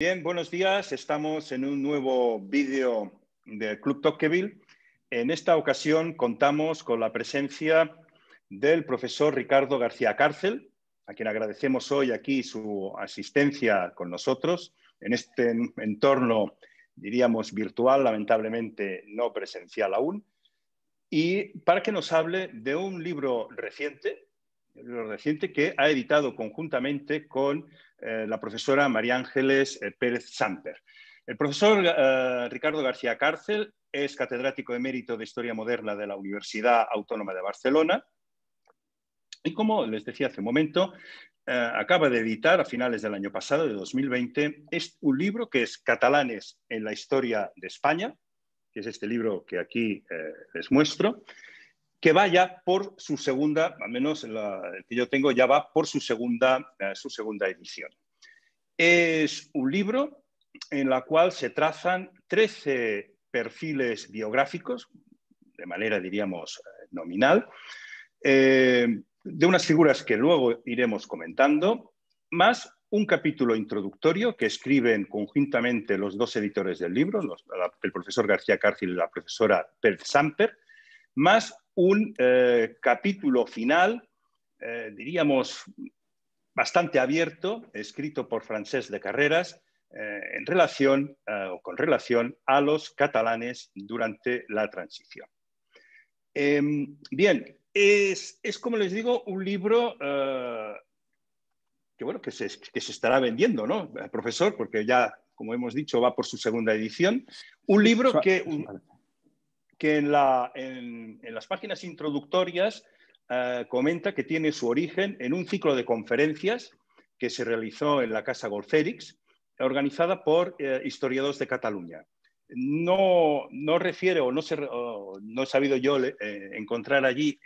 Bien, buenos días. Estamos en un nuevo vídeo del Club Tocqueville. En esta ocasión contamos con la presencia del profesor Ricardo García Cárcel, a quien agradecemos hoy aquí su asistencia con nosotros en este entorno, diríamos, virtual, lamentablemente no presencial aún, y para que nos hable de un libro reciente lo reciente que ha editado conjuntamente con eh, la profesora María Ángeles eh, Pérez Samper. El profesor eh, Ricardo García Cárcel es catedrático emérito de Historia Moderna de la Universidad Autónoma de Barcelona y, como les decía hace un momento, acaba de editar a finales del año pasado, de 2020, es un libro que es Catalanes en la Historia de España, que es este libro que aquí les muestro que vaya por su segunda, al menos la que yo tengo, ya va por su segunda, eh, su segunda edición. Es un libro en la cual se trazan 13 perfiles biográficos, de manera, diríamos, eh, nominal, eh, de unas figuras que luego iremos comentando, más un capítulo introductorio que escriben conjuntamente los dos editores del libro, el profesor García Cárcel y la profesora Perth Samper, más un eh, capítulo final, eh, diríamos, bastante abierto, escrito por Francés de Carreras, eh, en relación o con relación a los catalanes durante la transición. Em, bien, es, como les digo, un libro que, bueno, que, se, que se estará vendiendo, ¿no, profesor? Porque ya, como hemos dicho, va por su segunda edición. Un libro que que en, la, en, las páginas introductorias eh, comenta que tiene su origen en un ciclo de conferencias que se realizó en la Casa Golferix, organizada por eh, historiadores de Cataluña. No, no refiere o no, no he sabido yo eh, encontrar allí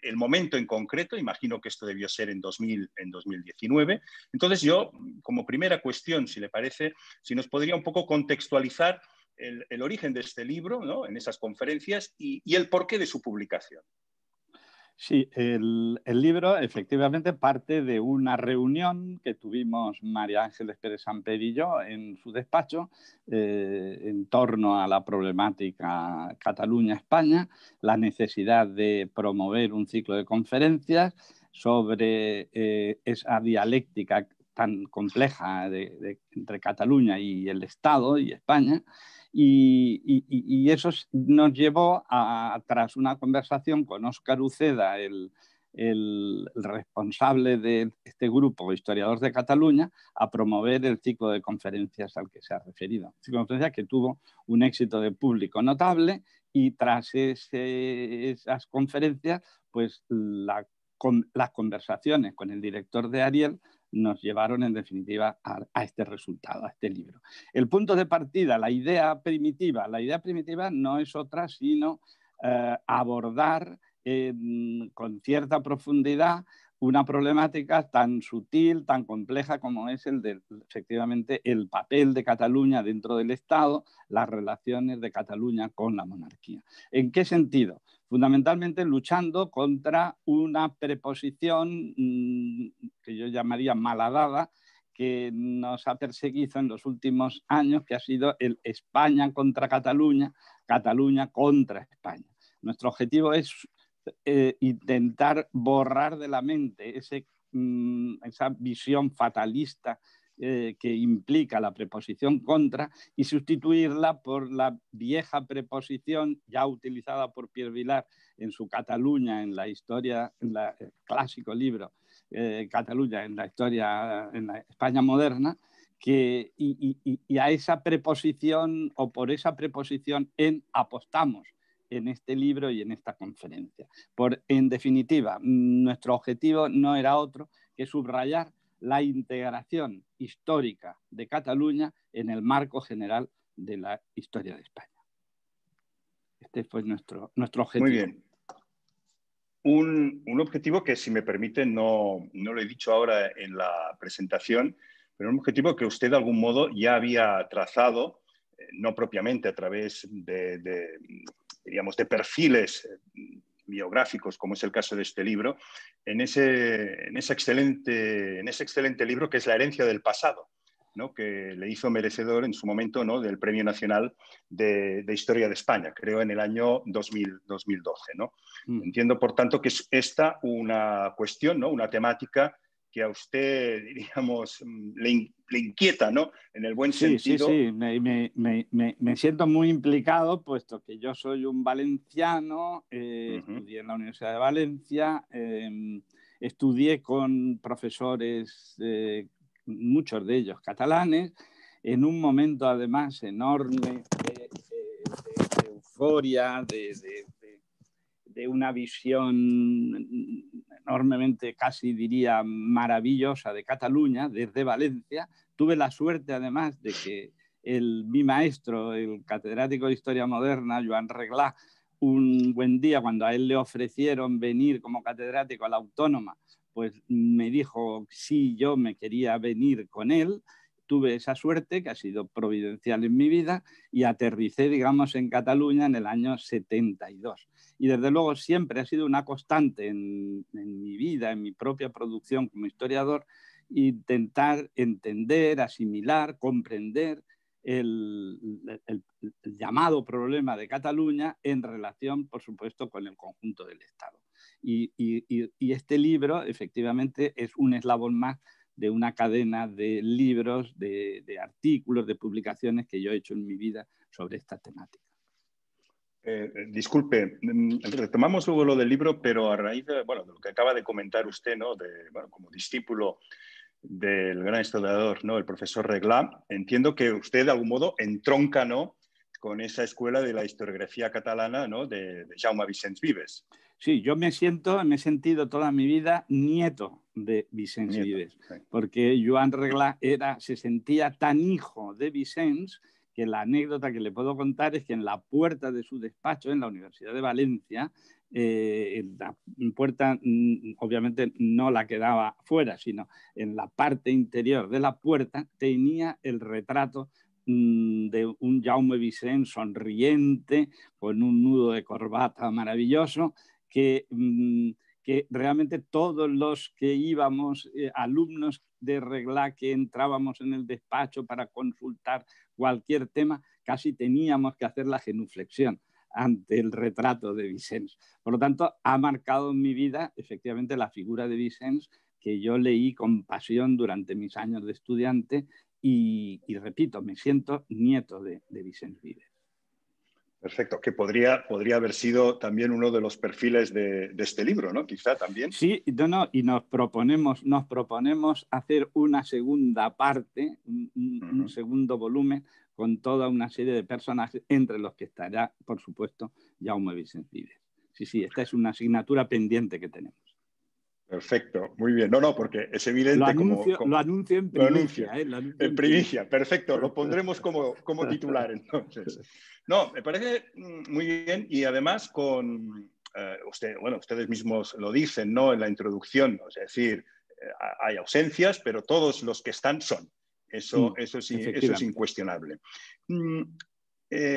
el momento en concreto, imagino que esto debió ser en, 2000, en 2019. Entonces yo, como primera cuestión, si le parece, si nos podría un poco contextualizar el, origen de este libro ¿no? en esas conferencias y, el porqué de su publicación. Sí, el, libro efectivamente parte de una reunión que tuvimos María Ángeles Pérez Samper y yo en su despacho eh, en torno a la problemática Cataluña-España, la necesidad de promover un ciclo de conferencias sobre eh, esa dialéctica tan compleja entre Cataluña y el Estado y España, y, eso nos llevó tras una conversación con Óscar Uceda, el, responsable de este grupo, Historiadores de Cataluña, a promover el ciclo de conferencias al que se ha referido. Ciclo de conferencias que tuvo un éxito de público notable y tras esas conferencias, pues las conversaciones con el director de Ariel nos llevaron en definitiva a, este resultado, a este libro. El punto de partida, la idea primitiva, la idea primitiva no es otra sino eh, abordar eh, con cierta profundidad una problemática tan sutil, tan compleja como es el efectivamente el papel de Cataluña dentro del Estado, las relaciones de Cataluña con la monarquía. ¿En qué sentido? fundamentalmente luchando contra una preposición mm, que yo llamaría malhadada, que nos ha perseguido en los últimos años, que ha sido el España contra Cataluña, Cataluña contra España. Nuestro objetivo es eh, intentar borrar de la mente mm, esa visión fatalista eh, que implica la preposición contra y sustituirla por la vieja preposición ya utilizada por Pierre Vilar en su Cataluña, en la historia, en el eh, clásico libro eh, Cataluña, en la historia, en la España moderna, que, y, a esa preposición o por esa preposición en apostamos en este libro y en esta conferencia. Por, en definitiva, nuestro objetivo no era otro que subrayar la integración histórica de Cataluña en el marco general de la historia de España. Este fue nuestro, nuestro objetivo. Muy bien. Un, objetivo que, si me permite, no, lo he dicho ahora en la presentación, pero un objetivo que usted de algún modo ya había trazado, eh, no propiamente a través de perfiles eh, biográficos, como es el caso de este libro, en ese, en ese, excelente, en ese excelente libro que es La herencia del pasado, ¿no? que le hizo merecedor en su momento ¿no? del Premio Nacional de, Historia de España, creo en el año 2012. Mm. Entiendo, por tanto, que es esta una cuestión, ¿no? una temática que a usted, diríamos, le, inquieta, ¿no? En el buen sentido. Sí, sí, me, me, me, siento muy implicado, puesto que yo soy un valenciano, eh, estudié en la Universidad de Valencia, em, estudié con profesores, eh, muchos de ellos catalanes, en un momento además enorme de, euforia, de de una visión enormemente, casi diría, maravillosa de Cataluña, desde Valencia. Tuve la suerte, además, de que el, mi maestro, el catedrático de Historia Moderna, Joan Reglá, un buen día, cuando a él le ofrecieron venir como catedrático a la Autónoma, pues me dijo si sí, yo me quería venir con él tuve esa suerte, que ha sido providencial en mi vida, y aterricé, digamos, en Cataluña en el año 72. Y desde luego siempre ha sido una constante en, mi vida, en mi propia producción como historiador, intentar entender, asimilar, comprender el, llamado problema de Cataluña en relación, por supuesto, con el conjunto del Estado. Y, y este libro, efectivamente, es un eslabón más de una cadena de libros, de, artículos, de publicaciones que yo he hecho en mi vida sobre esta temática. Eh, eh, disculpe, mm, retomamos luego lo del libro, pero a raíz de, de lo que acaba de comentar usted, ¿no? de, como discípulo del gran historiador, ¿no? el profesor Regla, entiendo que usted de algún modo entronca con esa escuela de la historiografía catalana ¿no? de, Jaume Vicens Vives. Sí, yo me siento, me he sentido toda mi vida nieto de Vicens Vives, porque Joan Regla era, se sentía tan hijo de Vicens que la anécdota que le puedo contar es que en la puerta de su despacho en la Universidad de Valencia, eh, la puerta mm, obviamente no la quedaba fuera, sino en la parte interior de la puerta tenía el retrato mm, de un Jaume Vicens sonriente, con un nudo de corbata maravilloso, Mm, que, realmente todos los que íbamos, eh, alumnos de regla que entrábamos en el despacho para consultar cualquier tema, casi teníamos que hacer la genuflexión ante el retrato de Vicens. Por lo tanto, ha marcado en mi vida efectivamente la figura de Vicens que yo leí con pasión durante mis años de estudiante y, repito, me siento nieto de, de Vicens Vives. Perfecto, que podría, podría haber sido también uno de los perfiles de, este libro, ¿no? Quizá también. Sí, no, no, y nos proponemos, nos proponemos hacer una segunda parte, un, segundo volumen con toda una serie de personajes, entre los que estará, por supuesto, Jaume Vicentides. Sí, sí, esta es una asignatura pendiente que tenemos. Perfecto, muy bien. No, no, porque es evidente lo como, Lo anuncio en eh, primicia. perfecto. Lo pondremos como, como titular entonces. No, me parece mm, muy bien y además con... Eh, usted, bueno, ustedes mismos lo dicen, ¿no? En la introducción, es decir, eh, hay ausencias, pero todos los que están son. Eso, mm, eso, es, eso es incuestionable. Mm,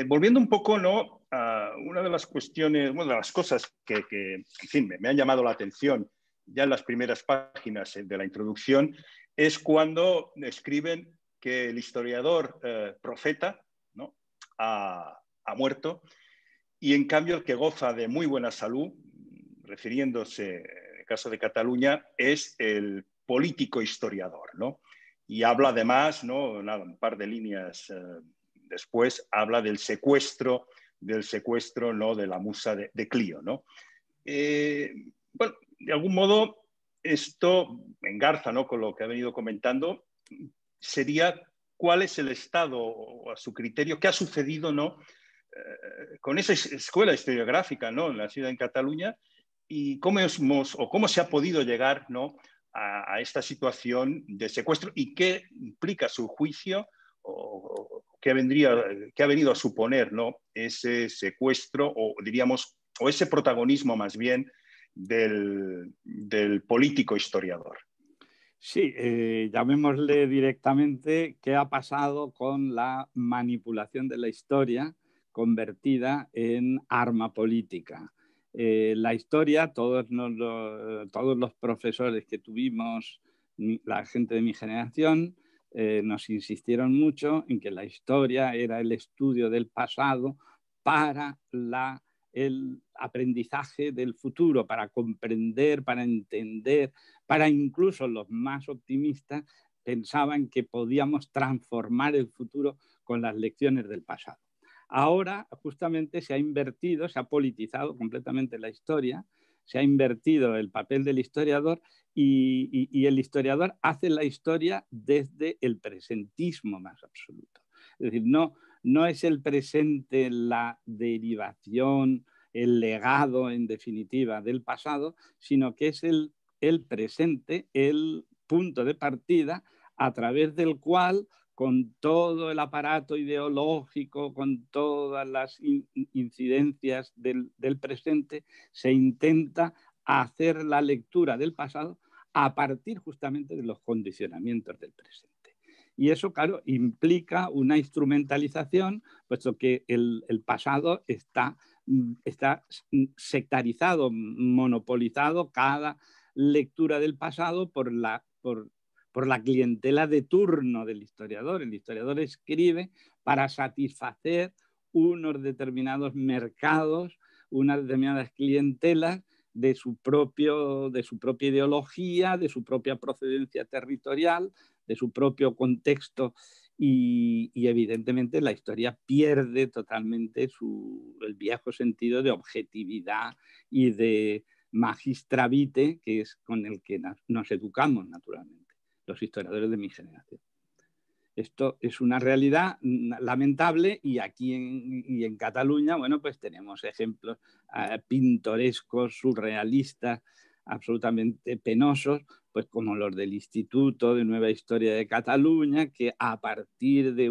volviendo un poco, ¿no? A una de las cuestiones, una de las cosas que, en fin, me, han llamado la atención ya en las primeras páginas eh, de la introducción, es cuando escriben que el historiador eh, profeta ¿no? ha, muerto y en cambio el que goza de muy buena salud, refiriéndose en caso de Cataluña, es el político historiador. ¿no? Y habla además, ¿no? Nada, un par de líneas eh, después, habla del secuestro, del secuestro ¿no? de la musa de, Clío. Clio. ¿no? bueno, de algún modo, esto engarza ¿no? con lo que ha venido comentando, sería cuál es el estado o a su criterio, qué ha sucedido ¿no? Eh, con esa escuela historiográfica ¿no? en la ciudad en Cataluña y cómo, o cómo se ha podido llegar a, esta situación de secuestro y qué implica su juicio o, o qué, vendría, qué ha venido a suponer ese secuestro o diríamos o ese protagonismo más bien del, político historiador. Sí, eh, llamémosle directamente qué ha pasado con la manipulación de la historia convertida en arma política. Eh, la historia, todos, todos, los profesores que tuvimos, la gente de mi generación, eh, nos insistieron mucho en que la historia era el estudio del pasado para la el aprendizaje del futuro, para comprender, para entender, para incluso los más optimistas pensaban que podíamos transformar el futuro con las lecciones del pasado. Ahora justamente se ha invertido, se ha politizado completamente la historia, se ha invertido el papel del historiador y, el historiador hace la historia desde el presentismo más absoluto. Es decir, no, no es el presente la derivación, el legado en definitiva del pasado, sino que es el, el presente, el punto de partida a través del cual con todo el aparato ideológico, con todas las incidencias del presente, se intenta hacer la lectura del pasado a partir justamente de los condicionamientos del presente. Y eso, claro, implica una instrumentalización, puesto que el, pasado mm, está, sectarizado, monopolizado, cada lectura del pasado por la, clientela de turno del historiador. El historiador escribe para satisfacer unos determinados mercados, unas determinadas clientelas de propio, de su propia ideología, de su propia procedencia territorial, de su propio contexto y, evidentemente la historia pierde totalmente su, el viejo sentido de objetividad y de magistravite que es con el que nos educamos naturalmente, los historiadores de mi generación. Esto es una realidad lamentable y aquí en, y en Cataluña, bueno, pues tenemos ejemplos eh, pintorescos, surrealistas, absolutamente penosos pues, como los del Instituto de Nueva Historia de Cataluña, que a partir de,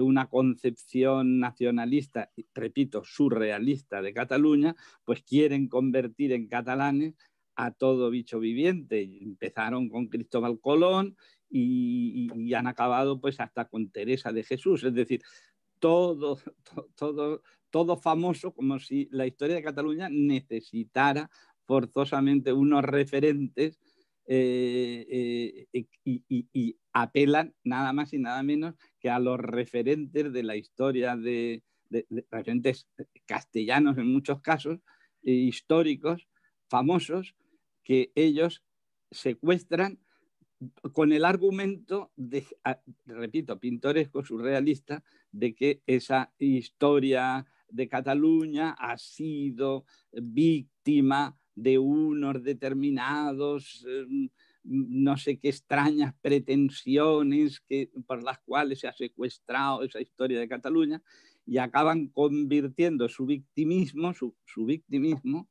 una concepción nacionalista, repito, surrealista de Cataluña, pues quieren convertir en catalanes a todo bicho viviente. Empezaron con Cristóbal Colón y, han acabado pues hasta con Teresa de Jesús, es decir, todo famoso, como si la historia de Cataluña necesitara forzosamente unos referentes eh, eh, eh, y, apelan nada más y nada menos que a los referentes de la historia de, referentes castellanos en muchos casos, e históricos, famosos, que ellos secuestran con el argumento de, ah, repito, pintoresco, surrealista, de que esa historia de Cataluña ha sido víctima de unos determinados, em, no sé qué extrañas pretensiones que, por las cuales se ha secuestrado esa historia de Cataluña y acaban convirtiendo su victimismo, su, su victimismo,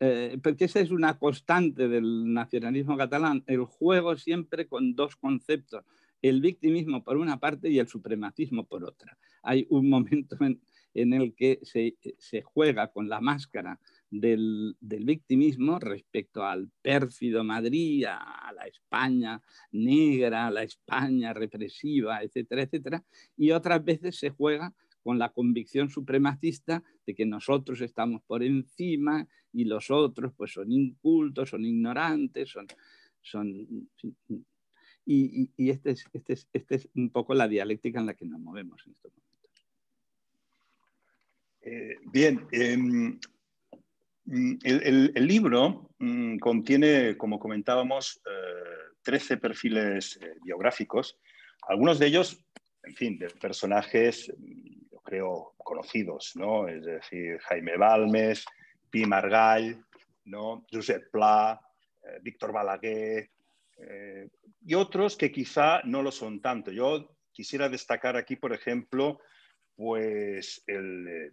eh, porque esa es una constante del nacionalismo catalán, el juego siempre con dos conceptos, el victimismo por una parte y el supremacismo por otra. Hay un momento en, el que eh, se juega con la máscara del, victimismo respecto al pérfido Madrid, a la España negra, a la España represiva, etcétera, etcétera. Y otras veces se juega con la convicción supremacista de que nosotros estamos por encima y los otros pues son incultos, son ignorantes, son... son y, esta es, este es, este un poco la dialéctica en la que nos movemos en estos momentos. Eh, bien, em, Mm, el, libro mm, contiene, como comentábamos, 13 eh, perfiles eh, biográficos, algunos de ellos, en fin, de personajes, mm, yo creo, conocidos, ¿no? Es decir, Jaime Balmes, Pi Margall, ¿no? Josep Pla, eh, Víctor Balaguer, y otros que quizá no lo son tanto. Yo quisiera destacar aquí, por ejemplo, pues el,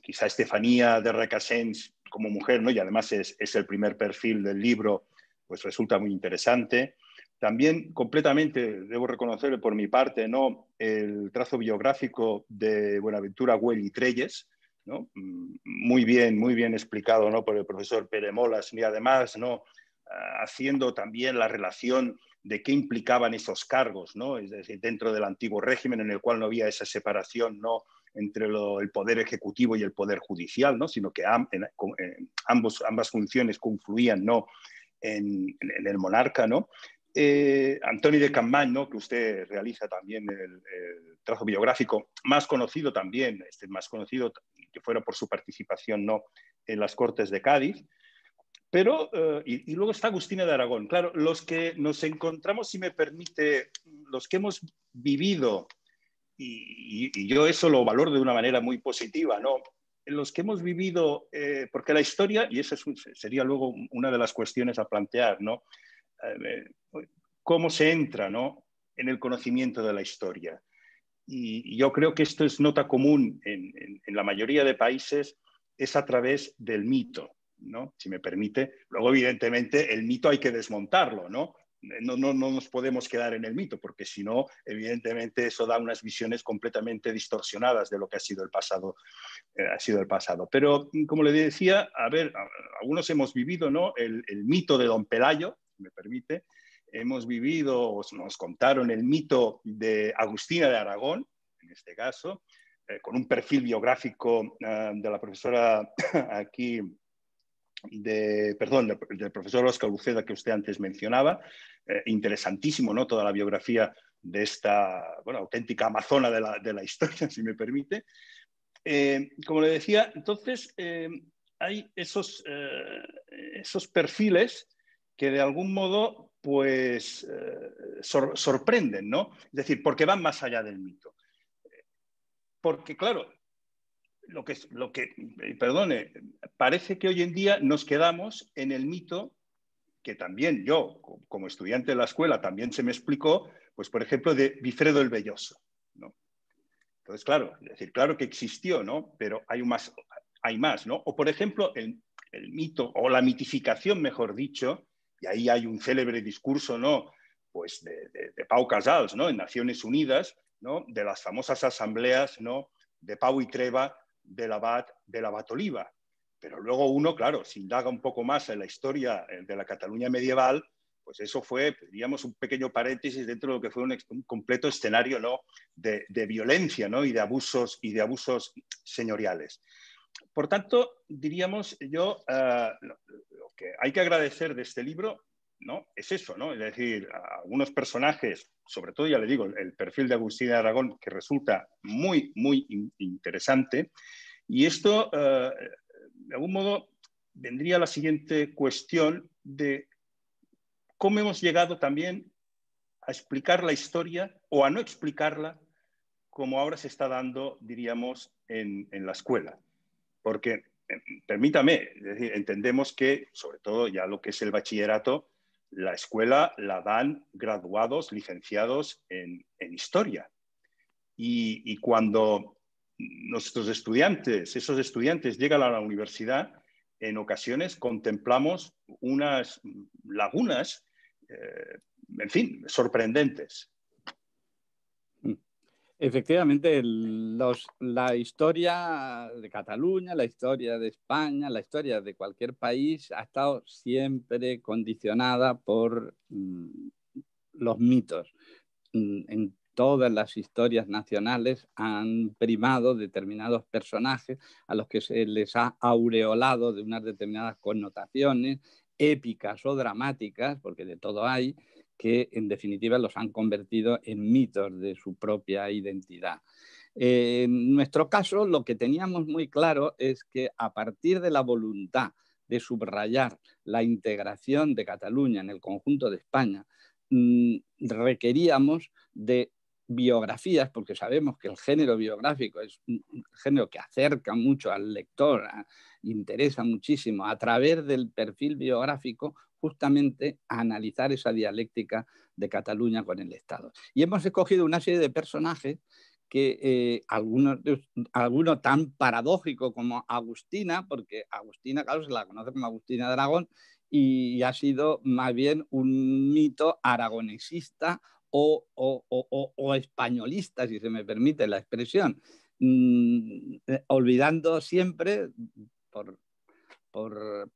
quizá Estefanía de Recasens como mujer, ¿no? y además es, el primer perfil del libro, pues resulta muy interesante. También completamente, debo reconocer por mi parte, ¿no? el trazo biográfico de Buenaventura Güell y Treyes, ¿no? Mm, muy bien, muy bien explicado ¿no? por el profesor Pere Molas, y además ¿no? Ah, haciendo también la relación de qué implicaban esos cargos, ¿no? es decir, dentro del antiguo régimen en el cual no había esa separación ¿no? entre el poder ejecutivo y el poder judicial, ¿no? sino que ambos, ambas funciones confluían ¿no? en, el monarca. ¿no? Eh, Antonio de Campmán, que usted realiza también el, trazo biográfico, más conocido también, este más conocido que fuera por su participación ¿no? en las Cortes de Cádiz, pero, eh, y, y, luego está Agustina de Aragón. Claro, los que nos encontramos, si me permite, los que hemos vivido y, yo eso lo valoro de una manera muy positiva, ¿no? En Los que hemos vivido, eh, porque la historia, y esa sería luego una de las cuestiones a plantear, ¿no? Eh, ¿Cómo se entra, ¿no? En el conocimiento de la historia. Y, yo creo que esto es nota común en, la mayoría de países, es a través del mito, ¿no? Si me permite. Luego, evidentemente, el mito hay que desmontarlo, ¿no? no, nos podemos quedar en el mito, porque si no, evidentemente eso da unas visiones completamente distorsionadas de lo que ha sido el pasado. Eh, ha sido el pasado. Pero como le decía, a ver, algunos hemos vivido ¿no? el, mito de Don Pelayo, si me permite, hemos vivido, nos contaron el mito de Agustina de Aragón, en este caso, eh, con un perfil biográfico ah, de la profesora aquí de, perdón, del profesor Oscar Luceda que usted antes mencionaba, eh, interesantísimo, ¿no? Toda la biografía de esta, auténtica amazona de la, de la historia, si me permite. Eh, como le decía, entonces eh, hay esos, esos perfiles que de algún modo pues sorprenden, ¿no? Es decir, porque van más allá del mito. Porque claro, lo que, lo que, eh, perdone, parece que hoy en día nos quedamos en el mito que también yo, como estudiante de la escuela, también se me explicó, pues por ejemplo, de Bifredo el Belloso. ¿no? Entonces, claro, es decir, claro que existió, ¿no? Pero hay más, hay más ¿no? O por ejemplo, el, el mito, o la mitificación, mejor dicho, y ahí hay un célebre discurso, ¿no? Pues de, Pau Casals, ¿no? En Naciones Unidas, ¿no? De las famosas asambleas, ¿no? De Pau y Treva, del abad, del Oliva. Pero luego uno, claro, si indaga un poco más en la historia eh, de la Cataluña medieval, pues eso fue, diríamos, un pequeño paréntesis dentro de lo que fue un, completo escenario ¿no? de, violencia ¿no? y, de abusos, y de abusos señoriales. Por tanto, diríamos yo, eh, lo que hay que agradecer de este libro es eso, Es decir, algunos personajes, sobre todo, ya le digo, el perfil de Agustín de Aragón, que resulta muy, muy interesante. Y esto, eh, de algún modo, vendría a la siguiente cuestión de cómo hemos llegado también a explicar la historia o a no explicarla como ahora se está dando, diríamos, en, la escuela. Porque, em, permítame, entendemos que, sobre todo ya lo que es el bachillerato, la escuela la dan graduados, licenciados en, historia. Y, cuando nuestros estudiantes, esos estudiantes llegan a la universidad, en ocasiones contemplamos unas lagunas, eh, en fin, sorprendentes. Efectivamente, la historia de Cataluña, la historia de España, la historia de cualquier país ha estado siempre condicionada por mm, los mitos. Mm, en todas las historias nacionales han primado determinados personajes a los que se les ha aureolado de unas determinadas connotaciones épicas o dramáticas, porque de todo hay, que en definitiva los han convertido en mitos de su propia identidad. Eh, en nuestro caso, lo que teníamos muy claro es que a partir de la voluntad de subrayar la integración de Cataluña en el conjunto de España, mm, requeríamos de biografías, porque sabemos que el género biográfico es un género que acerca mucho al lector, interesa muchísimo, a través del perfil biográfico justamente a analizar esa dialéctica de Cataluña con el Estado. Y hemos escogido una serie de personajes que eh, algunos, tan paradójico como Agustina, porque Agustina, claro, se la conoce como Agustina Dragón, y ha sido más bien un mito aragonesista o, españolista, si se me permite la expresión, mm, eh, olvidando siempre, por por,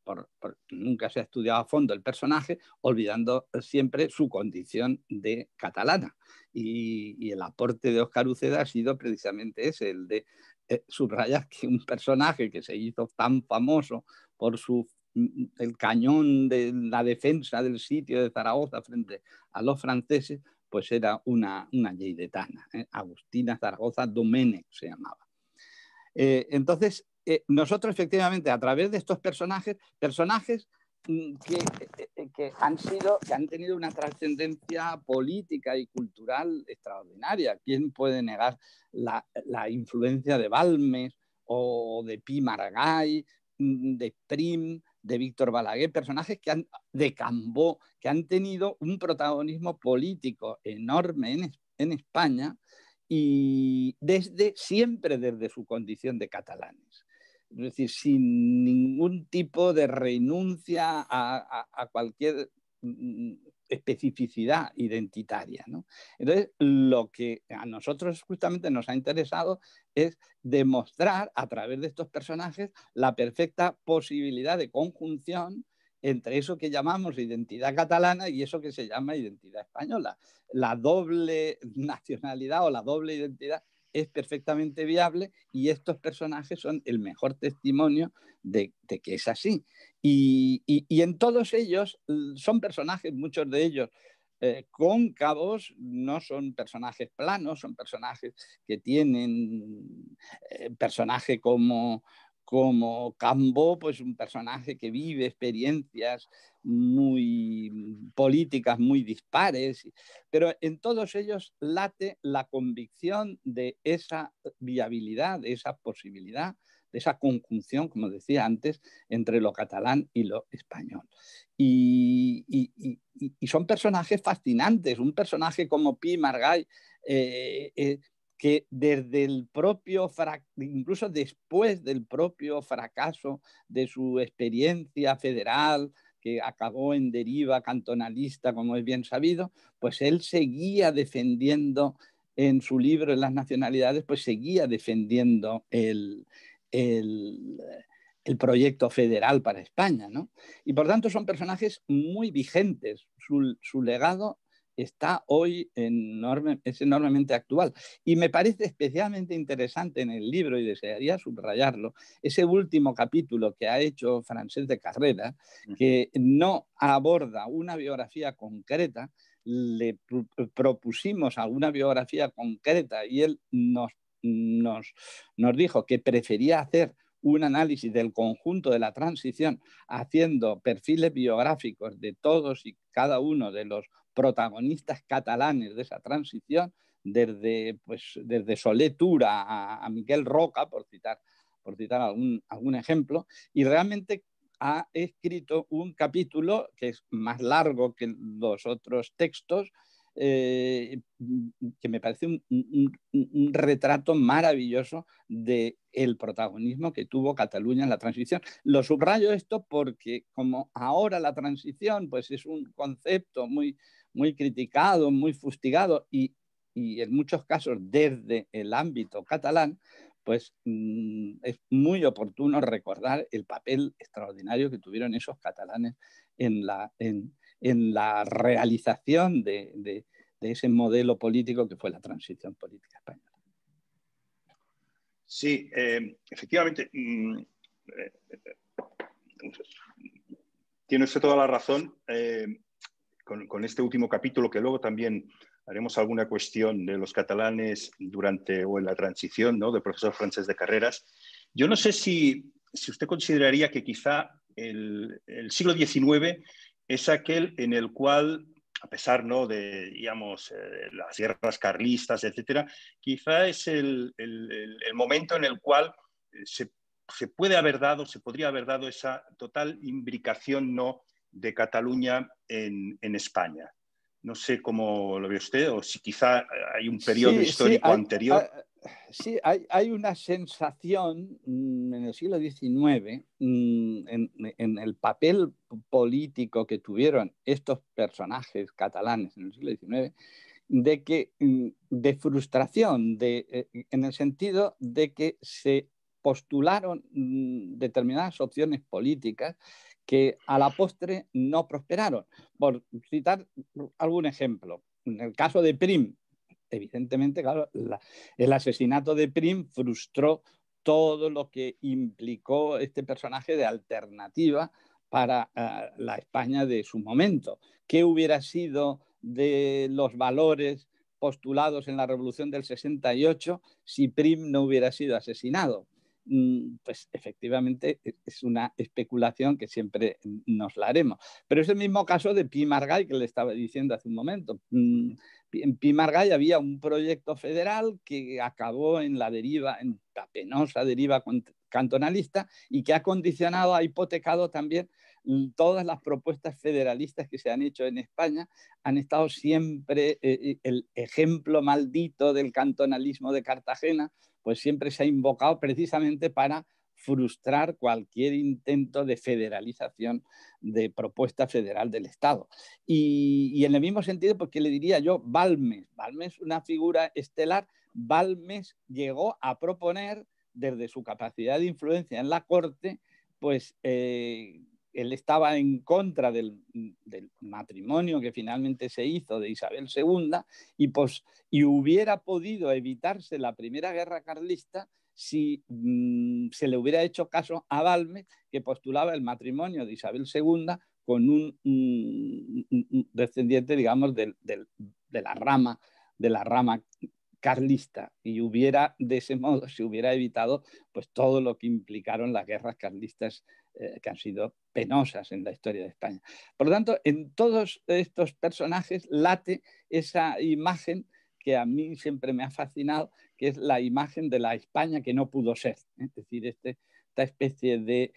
nunca se ha estudiado a fondo el personaje, olvidando siempre su condición de catalana. Y, el aporte de Oscar Uceda ha sido precisamente ese, el de eh, subrayar que un personaje que se hizo tan famoso por su mm, mm, el cañón de la defensa del sitio de Zaragoza frente a los franceses, pues era una, una yeidetana, ¿eh? Agustina Zaragoza Domenech se llamaba. Eh, entonces, eh, nosotros efectivamente a través de estos personajes, personajes mm, eh, eh, que, han tenido una trascendencia política y cultural extraordinaria. ¿Quién puede negar la, influencia de Balmes o de Pi Maragall, mm, de Prim, de Víctor Balaguer, personajes que han, de Cambó, que han tenido un protagonismo político enorme en, en España y desde siempre desde su condición de catalanes es decir, sin ningún tipo de renuncia a, cualquier mm, mm, especificidad identitaria. Entonces, lo que a nosotros justamente nos ha interesado es demostrar a través de estos personajes la perfecta posibilidad de conjunción entre eso que llamamos identidad catalana y eso que se llama identidad española. La doble nacionalidad o la doble identidad es perfectamente viable y estos personajes son el mejor testimonio de, que es así. Y, en todos ellos son personajes, muchos de ellos eh, cóncavos, no son personajes planos, son personajes que tienen eh, personaje como como Cambó, pues un personaje que vive experiencias muy mm, políticas, muy dispares, pero en todos ellos late la convicción de esa viabilidad, de esa posibilidad, de esa conjunción, como decía antes, entre lo catalán y lo español. Y, son personajes fascinantes, un personaje como Pi Margall. Eh, eh, que desde el propio, incluso después del propio fracaso de su experiencia federal, que acabó en deriva cantonalista, como es bien sabido, pues él seguía defendiendo en su libro en las nacionalidades, pues seguía defendiendo el, proyecto federal para España. Y por tanto son personajes muy vigentes. Su, su legado está hoy enorme, es enormemente actual. Y me parece especialmente interesante en el libro, y desearía subrayarlo, ese último capítulo que ha hecho Francés de Carrera, que no aborda una biografía concreta, le propusimos alguna biografía concreta y él nos, nos dijo que prefería hacer un análisis del conjunto de la transición, haciendo perfiles biográficos de todos y cada uno de los protagonistas catalanes de esa transición, desde, pues, a, Miguel Roca, por citar, algún, algún ejemplo, y realmente ha escrito un capítulo que es más largo que los otros textos, eh, mm, que me parece un, retrato maravilloso de el protagonismo que tuvo Cataluña en la transición. Lo subrayo esto porque como ahora la transición pues es un concepto muy, muy criticado, muy fustigado y, y en muchos casos desde el ámbito catalán, pues mm, es muy oportuno recordar el papel extraordinario que tuvieron esos catalanes en la, en, en la realización de, ese modelo político que fue la transición política española. Sí, eh, efectivamente. Mm, eh, tiene usted toda la razón eh, con, este último capítulo, que luego también haremos alguna cuestión de los catalanes durante o en la transición ¿no? del profesor francés de Carreras. Yo no sé si, usted consideraría que quizá el, el siglo XIX es aquel en el cual, a pesar ¿no? de digamos, eh, las guerras carlistas, etc., quizá es el, momento en el cual eh, se, puede haber dado, se podría haber dado esa total imbricación ¿no? de Cataluña en, España. No sé cómo lo ve usted, o si quizá hay un periodo histórico anterior sí, hay, una sensación mm, en el siglo XIX, mm, en, el papel político que tuvieron estos personajes catalanes en el siglo XIX, de, mm, de frustración, eh, en el sentido de que se postularon determinadas opciones políticas que a la postre no prosperaron. Por citar algún ejemplo, en el caso de Prim, evidentemente, claro, el asesinato de Prim frustró todo lo que implicó este personaje de alternativa para eh, la España de su momento. ¿Qué hubiera sido de los valores postulados en la Revolución del 68 si Prim no hubiera sido asesinado? Mm, pues efectivamente e, es una especulación que siempre nos la haremos. Pero es el mismo caso de Pi que le estaba diciendo hace un momento. Mm, en Pi había un proyecto federal que acabó en la deriva, en la penosa deriva cantonalista y que ha condicionado, ha hipotecado también mm, todas las propuestas federalistas que se han hecho en España han estado siempre eh, eh, el ejemplo maldito del cantonalismo de Cartagena, pues siempre se ha invocado precisamente para frustrar cualquier intento de federalización, de propuesta federal del Estado. Y, en el mismo sentido, porque pues, le diría yo, Balmes, Balmes, una figura estelar, Balmes llegó a proponer desde su capacidad de influencia en la Corte, pues eh, él estaba en contra del, matrimonio que finalmente se hizo de Isabel II y, pues, y hubiera podido evitarse la primera guerra carlista si mm, se le hubiera hecho caso a Balme, que postulaba el matrimonio de Isabel II con un, descendiente, digamos, de, la rama, de la rama carlista y hubiera de ese modo se hubiera evitado pues todo lo que implicaron las guerras carlistas eh, que han sido penosas en la historia de España. Por lo tanto, en todos estos personajes late esa imagen que a mí siempre me ha fascinado, que es la imagen de la España que no pudo ser. ¿eh? Es decir, este, esta especie de,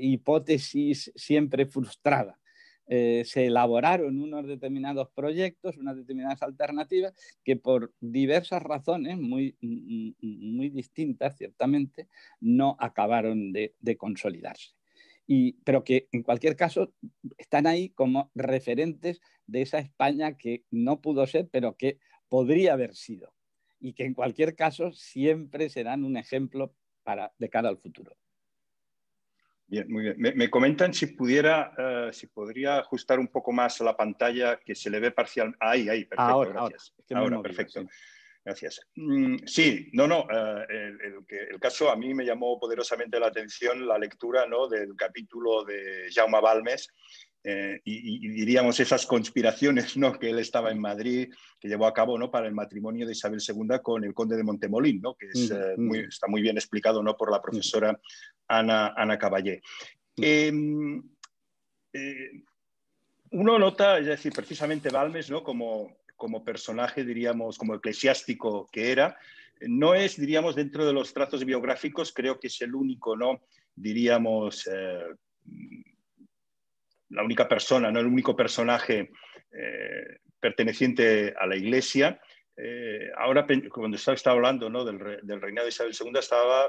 hipótesis siempre frustrada. Eh, se elaboraron unos determinados proyectos, unas determinadas alternativas que por diversas razones muy, mm, mm, mm, muy distintas, ciertamente, no acabaron de consolidarse pero que en cualquier caso están ahí como referentes de esa España que no pudo ser, pero que podría haber sido, y que en cualquier caso siempre serán un ejemplo para, de cara al futuro. Bien, muy bien. Me, comentan si pudiera, eh, si podría ajustar un poco más la pantalla que se le ve parcial. Ahí, ahí, perfecto, gracias. perfecto. Gracias. Mm, sí, no, no. Eh, el, caso a mí me llamó poderosamente la atención la lectura del capítulo de Jaume Balmes eh, y, diríamos esas conspiraciones ¿no? que él estaba en Madrid, que llevó a cabo ¿no? para el matrimonio de Isabel II con el conde de Montemolín, ¿no? que mm, eh, mm. está muy bien explicado ¿no? por la profesora Ana, Ana Caballé. Em, uno nota, es decir, precisamente Balmes, ¿no? como, como personaje, diríamos, como eclesiástico que era, no es, diríamos, dentro de los trazos biográficos, creo que es el único, ¿no? Diríamos, eh, la única persona, ¿no? El único personaje eh, perteneciente a la Iglesia. Eh, ahora, cuando estaba, hablando ¿no? del, del, reinado de Isabel II, estaba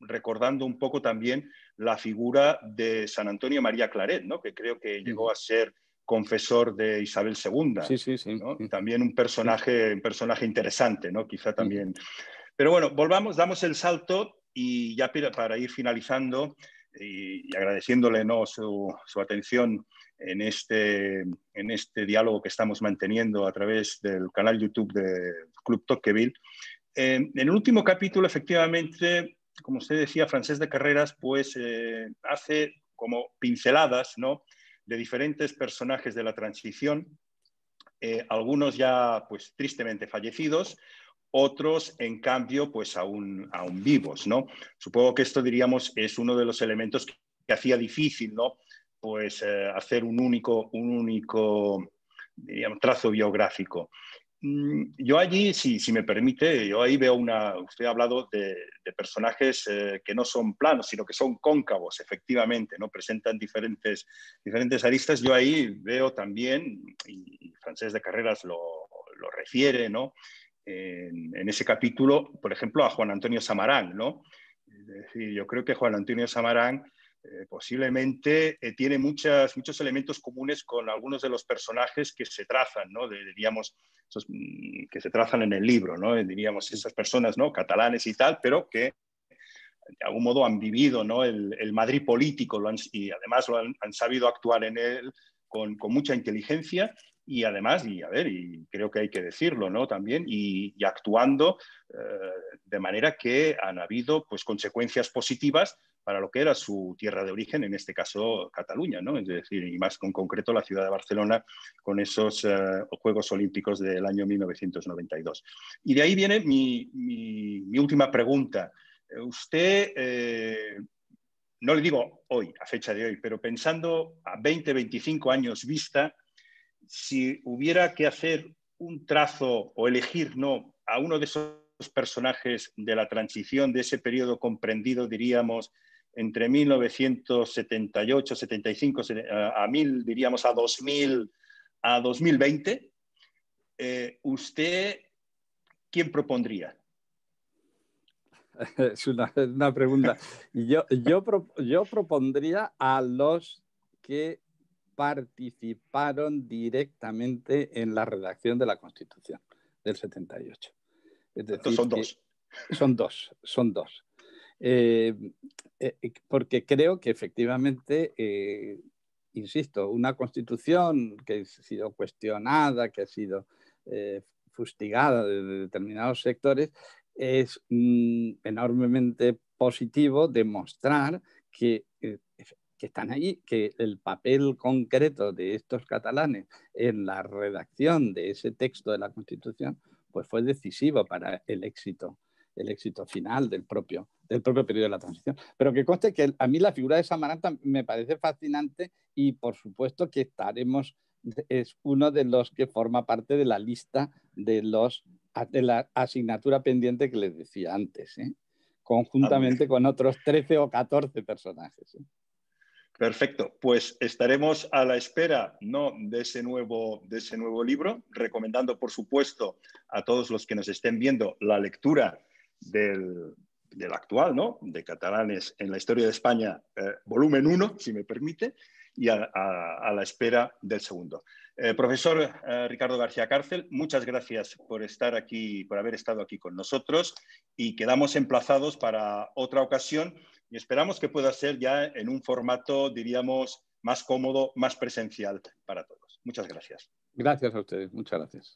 recordando un poco también la figura de San Antonio María Claret, ¿no? que creo que llegó a ser confesor de Isabel II. Sí, sí, sí. También un personaje, un personaje interesante, ¿no? Quizá también. Pero bueno, volvamos, damos el salto y ya para ir finalizando y, agradeciéndole ¿no? su, atención en este, en este diálogo que estamos manteniendo a través del canal YouTube de Club Tocqueville eh, en el último capítulo, efectivamente, como usted decía, Francés de Carreras, pues eh, hace como pinceladas, ¿no? de diferentes personajes de la transición, eh, algunos ya pues tristemente fallecidos, otros, en cambio, pues aún, vivos, ¿no? Supongo que esto, diríamos, es uno de los elementos que, hacía difícil, Pues eh, hacer un único, un único trazo biográfico. Mm, yo allí, si, si, me permite, yo ahí veo una, usted ha hablado de, personajes eh, que no son planos, sino que son cóncavos, efectivamente, ¿no? presentan diferentes, diferentes aristas. Yo ahí veo también, y Francés de Carreras lo, refiere, ¿no? En, ese capítulo, por ejemplo, a Juan Antonio Samarán. ¿no? Es yo creo que Juan Antonio Samarán eh, posiblemente eh, tiene muchos elementos comunes con algunos de los personajes que se trazan, mm, que se trazan en el libro, ¿no? Eh, diríamos esas personas ¿no? catalanes y tal, pero que de algún modo han vivido ¿no? el, Madrid político y además lo han, sabido actuar en él con mucha inteligencia y además, y a ver, y creo que hay que decirlo, ¿no? También, y, actuando eh, de manera que han habido pues, consecuencias positivas para lo que era su tierra de origen, en este caso Cataluña, ¿no? Es decir, y más con concreto la ciudad de Barcelona con esos eh, Juegos Olímpicos del año 1992. Y de ahí viene mi, última pregunta. Usted, eh, no le digo hoy, a fecha de hoy, pero pensando a 20, 25 años vista, si hubiera que hacer un trazo o elegir no a uno de esos personajes de la transición de ese periodo comprendido, diríamos, entre 1978, 75 a 1000, diríamos a 2000, a 2020, eh, ¿usted quién propondría? Es una, pregunta. Yo, yo propondría a los que participaron directamente en la redacción de la Constitución del 78. son dos. Son dos, son dos. Eh, eh, porque creo que efectivamente, eh, insisto, una constitución que ha sido cuestionada, que ha sido fustigada de, determinados sectores, es mm, enormemente positivo demostrar que que están ahí, que el papel concreto de estos catalanes en la redacción de ese texto de la Constitución, pues fue decisivo para el éxito el éxito final del propio, del propio periodo de la transición. Pero que conste que a mí la figura de Samaranta me parece fascinante y por supuesto que estaremos, es uno de los que forma parte de la lista de, los, de la asignatura pendiente que les decía antes, ¿eh? conjuntamente con otros 13 o 14 personajes. ¿eh? Perfecto, pues estaremos a la espera ¿no? de, ese nuevo, de ese nuevo libro, recomendando, por supuesto, a todos los que nos estén viendo la lectura del, actual, ¿no? de Catalanes en la Historia de España, eh, volumen 1, si me permite, y a, la espera del segundo. Eh, profesor eh, Ricardo García Cárcel, muchas gracias por estar aquí, por haber estado aquí con nosotros y quedamos emplazados para otra ocasión y esperamos que pueda ser ya en un formato, diríamos, más cómodo, más presencial para todos. Muchas gracias. Gracias a ustedes, muchas gracias.